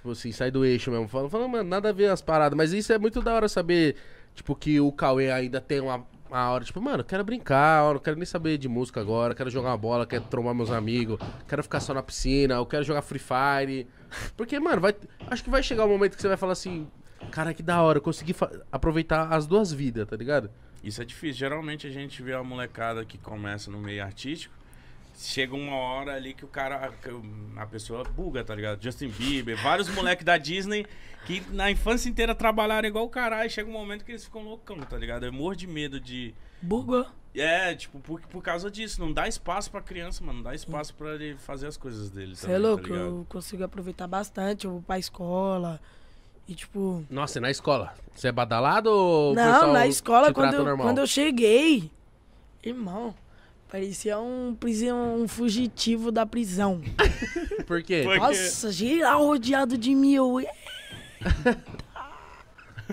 Tipo assim, sai do eixo mesmo. Falando, falando, mano, nada a ver as paradas. Mas isso é muito da hora saber, tipo, que o Cauê ainda tem uma, uma hora, tipo, mano, eu quero brincar, eu não quero nem saber de música agora, quero jogar uma bola, quero trombar meus amigos, quero ficar só na piscina, eu quero jogar Free Fire. Porque, mano, vai, acho que vai chegar o um momento que você vai falar assim, cara, que da hora, eu consegui aproveitar as duas vidas, tá ligado? Isso é difícil. Geralmente a gente vê a molecada que começa no meio artístico Chega uma hora ali que o cara. A pessoa buga, tá ligado? Justin Bieber, vários moleques da Disney que na infância inteira trabalharam igual o caralho. Chega um momento que eles ficam loucão, tá ligado? é morro de medo de. Buga? É, tipo, por, por causa disso. Não dá espaço pra criança, mano. Não dá espaço pra ele fazer as coisas dele. Você tá é louco, tá eu consigo aproveitar bastante. Eu vou pra escola. E tipo. Nossa, e na escola? Você é badalado ou. Não, na escola, quando eu, quando eu cheguei. Irmão. Parecia um, prisão, um fugitivo da prisão. Por quê? Porque... Nossa, geral rodeado de mil. É.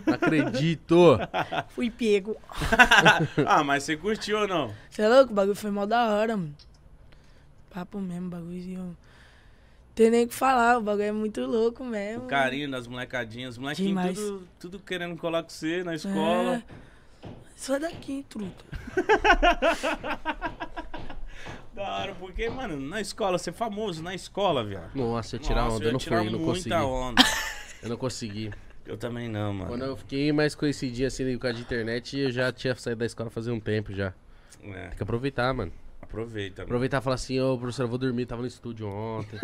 Acredito. Fui pego. ah, mas você curtiu ou não? Você é louco? O bagulho foi mal da hora, mano. Papo mesmo, bagulho. Tem nem o que falar, o bagulho é muito louco mesmo. O carinho das molecadinhas. Os molequinhos tudo, tudo, querendo colar com você na escola. É. Sai é daqui, truta. da hora, porque, mano, na escola, ser é famoso na escola, viado. Nossa, eu tirar onda, eu, não fui, eu não consegui. Onda. Eu não consegui. Eu também não, mano. Quando eu fiquei mais coincidir assim, por causa de internet, eu já tinha saído da escola fazendo um tempo já. É. Tem que aproveitar, mano. Aproveita. Aproveitar e falar assim, ô, oh, professor, eu vou dormir, tava no estúdio ontem.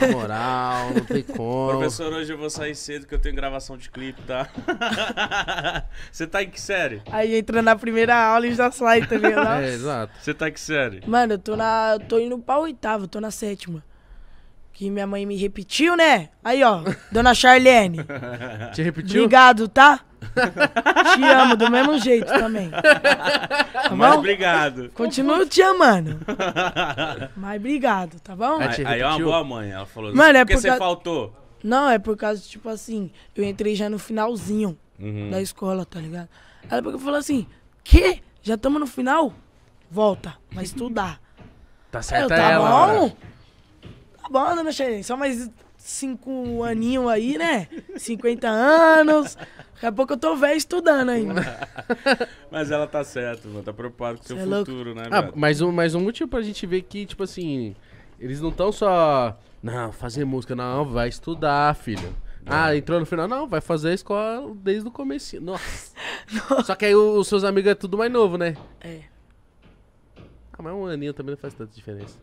Na moral, não tem como. Professor, hoje eu vou sair cedo que eu tenho gravação de clipe, tá? Você tá em que série? Aí entra na primeira aula e já sai também, lá. É, exato. Você tá em que série? Mano, eu tô na. Eu tô indo pra oitava, tô na sétima. Que minha mãe me repetiu, né? Aí, ó, dona Charlene. Te repetiu? Obrigado, tá? te amo do mesmo jeito também. Tá Mas bom? obrigado. Continuo te amando. Mas obrigado, tá bom? Aí, aí é uma boa mãe, ela falou. Mano, é porque por você ca... faltou. Não, é por causa, tipo assim, eu entrei já no finalzinho uhum. da escola, tá ligado? Ela porque falou assim, que? Já estamos no final? Volta, vai estudar. tá certo, tá ela, bom? Tá bom, dona Xerém, só mais cinco aninhos aí, né? 50 anos. Daqui a pouco eu tô velho estudando ainda. mas ela tá certa, mano. Tá preocupado com o seu é futuro, né, ah, velho? um, mais um motivo pra gente ver que, tipo assim, eles não tão só. Não, fazer música, não, vai estudar, filho. Ah, entrou no final? Não, vai fazer a escola desde o começo. Nossa. Só que aí os seus amigos é tudo mais novo, né? É. Ah, mas um aninho também não faz tanta diferença.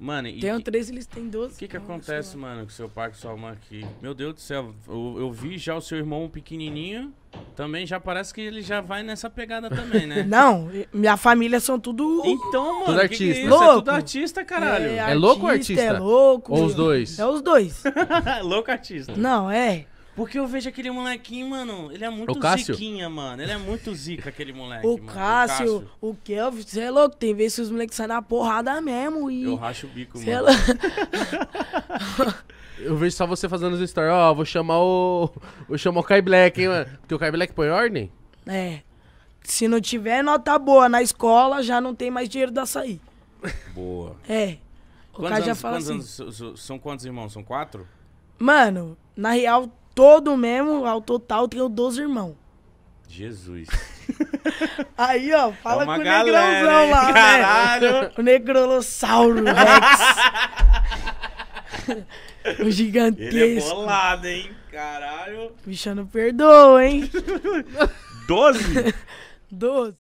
Mano, Tem um 13, eles têm 12. O que que acontece, mano. mano, com seu pai, com sua mãe aqui? Meu Deus do céu, eu, eu vi já o seu irmão pequenininho. Também já parece que ele já vai nessa pegada também, né? Não, minha família são tudo. Então, mano. Tudo artista. Que que é louco. É tudo artista, caralho. É, é artista, louco ou artista? É louco. Ou os dois? É os dois. louco artista. Não, é. Porque eu vejo aquele molequinho, mano, ele é muito ziquinha, mano. Ele é muito zica, aquele moleque. O, mano. Cássio, o Cássio, o Kelvin, você é louco. Tem vezes que os moleques saem na porrada mesmo e... Eu racho o bico, cê é mano. É eu vejo só você fazendo os stories. Ó, oh, vou chamar o... Vou chamar o Kai Black, hein, mano. Porque o Kai Black põe ordem? É. Se não tiver nota boa na escola, já não tem mais dinheiro da sair Boa. É. O quantos cara anos, já fala assim. Anos, são quantos irmãos? São quatro? Mano, na real, todo mesmo, ao total, tenho 12 irmãos. Jesus. Aí, ó, fala é com o negrãozão hein? lá, né? Caralho. Né? O negrolossauro Rex. o gigantesco. Ele é bolado, hein? Caralho. Bicha não perdoa, hein? 12? 12.